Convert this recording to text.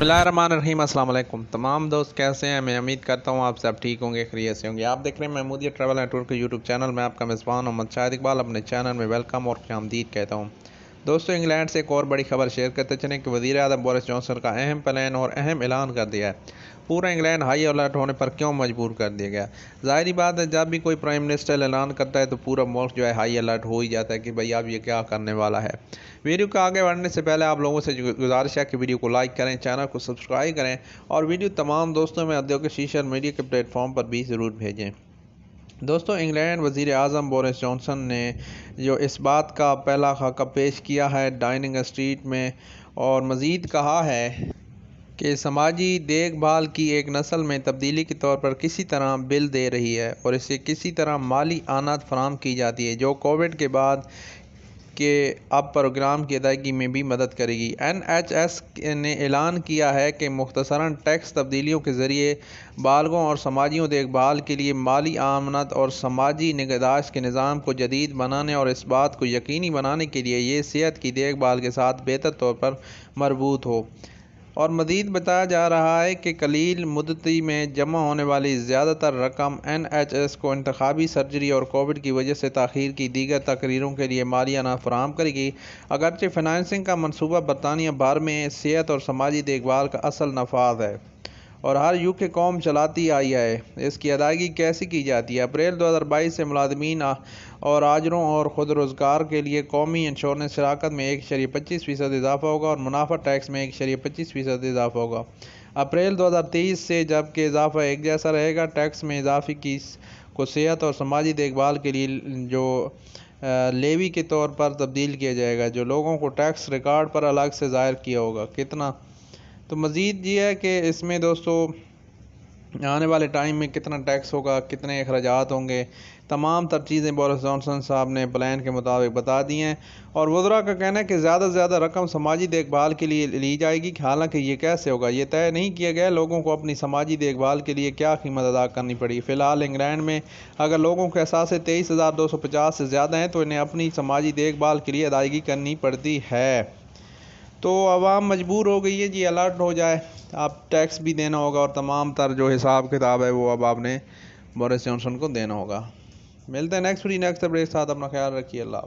रहीम अस्सलाम वालेकुम तमाम दोस्त कैसे हैं मैं उम्मीद करता हूँ आप सब ठीक होंगे खरीत से होंगे आप देख रहे हैं महमूदिया ट्रैवल एंड टूर के यूट्यूब चैनल में आपका मेज़बान मोहम्मद शाहिद इकबाल अपने चैनल में वेलकम और खुशामदीद कहता हूँ दोस्तों इंग्लैंड से एक और बड़ी खबर शेयर करते चलें कि वजी अजम बोरिस जॉनसन का अहम प्लान और अहम ऐलान कर दिया है पूरा इंग्लैंड हाई अलर्ट होने पर क्यों मजबूर कर दिया गया जाहिर बात है जब भी कोई प्राइम मिनिस्टर ऐलान करता है तो पूरा मुल्क जो है हाई अलर्ट हो ही जाता है कि भाई अब ये क्या करने वाला है वीडियो को आगे बढ़ने से पहले आप लोगों से गुजारिश है कि वीडियो को लाइक करें चैनल को सब्सक्राइब करें और वीडियो तमाम दोस्तों में औद्योगिक सोशल मीडिया के प्लेटफॉर्म पर भी ज़रूर भेजें दोस्तों इंग्लैंड वज़ी अजम बोरिस जॉनसन ने जो इस बात का पहला खाका पेश किया है डाइनिंग स्ट्रीट में और मज़ीद कहा है कि समाजी देखभाल की एक नस्ल में तब्दीली के तौर पर किसी तरह बिल दे रही है और इसे किसी तरह माली आनात फराम की जाती है जो कोविड के बाद के अब प्रोग्राम की अदायगी में भी मदद करेगी एन एच एस ने ऐलान किया है कि मुख्तसरा टैक्स तब्दीलियों के ज़रिए बालगों और समाजियों देखभाल के लिए माली आमनत और समाजी निगदाश के निज़ाम को जदीद बनाने और इस बात को यकीनी बनाने के लिए ये सेहत की देखभाल के साथ बेहतर तौर पर मरबूत हो और मज़ीद बताया जा रहा है कि कलील मुदती में जमा होने वाली ज़्यादातर रकम एन एच एस को इंतबी सर्जरी और कोविड की वजह से तखीर की दीगर तकरीरों के लिए मालियाना फराम करेगी अगरचे फाइनेंसिंग का मनसूबा बरतानिया भर में सेहत और समाजी देखभाल का असल नफाज है और हर युग के कौम चलाती आई है इसकी अदायगी कैसे की जाती है अप्रैल 2022 से मुलाजमीन और आजरों और खुद रोज़गार के लिए कौमी इंश्योरेंस शराकत में एक शरीय पच्चीस फ़ीसद इजाफा होगा और मुनाफा टैक्स में एक शरीय पच्चीस फ़ीसद इजाफा होगा अप्रैल 2023 से जबकि इजाफा एक जैसा रहेगा टैक्स में इजाफे की को सेहत और समाजी देखभाल के लिए जो लेवी के तौर पर तब्दील किया जाएगा जो लोगों को टैक्स रिकॉर्ड पर अलग से ज़ाहिर किया होगा कितना तो मज़ीद ये है कि इसमें दोस्तों आने वाले टाइम में कितना टैक्स होगा कितने अखराज होंगे तमाम तर चीज़ें बोरिस जॉनसन साहब ने प्लान के मुताबिक बता दी हैं और वज्रा का कहना है कि ज़्यादा से ज़्यादा रकम समाजी देखभाल के लिए ली जाएगी हालांकि ये कैसे होगा ये तय नहीं किया गया लोगों को अपनी समाजी देखभाल के लिए क्या कीमत अदा करनी पड़ी फ़िलहाल इंग्लैंड में अगर लोगों के अहसास तेईस हज़ार दो सौ पचास से ज़्यादा हैं तो इन्हें अपनी समाजी देखभाल के लिए अदायगी करनी पड़ती है तो आवाम मजबूर हो गई है जी अलर्ट हो जाए आप टैक्स भी देना होगा और तमाम तर जो हिसाब किताब है वो अब आपने बोरिस जॉनसन को देना होगा मिलते हैं नेक्स्ट फ्री नेक्स्ट अपडेट साथ अपना ख्याल रखिए अल्लाह